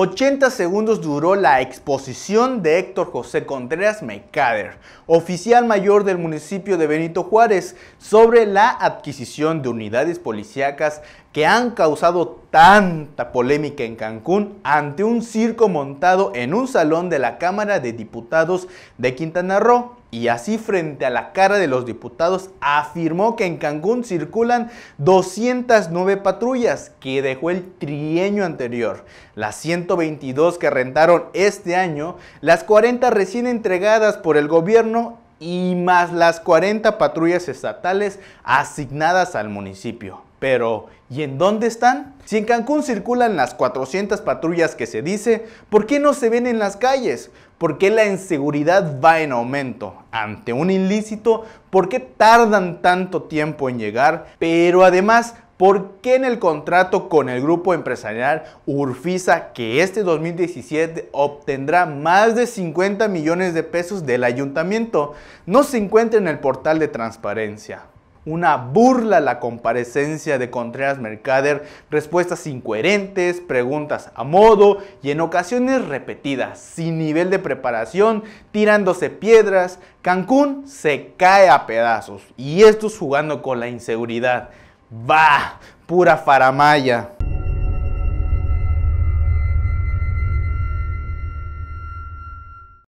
80 segundos duró la exposición de Héctor José Contreras Mecader, oficial mayor del municipio de Benito Juárez, sobre la adquisición de unidades policíacas que han causado tanta polémica en Cancún ante un circo montado en un salón de la Cámara de Diputados de Quintana Roo y así frente a la cara de los diputados afirmó que en Cancún circulan 209 patrullas que dejó el trienio anterior, las 122 que rentaron este año, las 40 recién entregadas por el gobierno y más las 40 patrullas estatales asignadas al municipio. Pero, ¿y en dónde están? Si en Cancún circulan las 400 patrullas que se dice, ¿por qué no se ven en las calles? ¿Por qué la inseguridad va en aumento? Ante un ilícito, ¿por qué tardan tanto tiempo en llegar? Pero además, ¿Por qué en el contrato con el grupo empresarial Urfisa que este 2017 obtendrá más de 50 millones de pesos del ayuntamiento no se encuentra en el portal de transparencia? una burla la comparecencia de Contreras Mercader, respuestas incoherentes, preguntas a modo y en ocasiones repetidas, sin nivel de preparación, tirándose piedras. Cancún se cae a pedazos y estos jugando con la inseguridad. ¡Bah! Pura faramaya.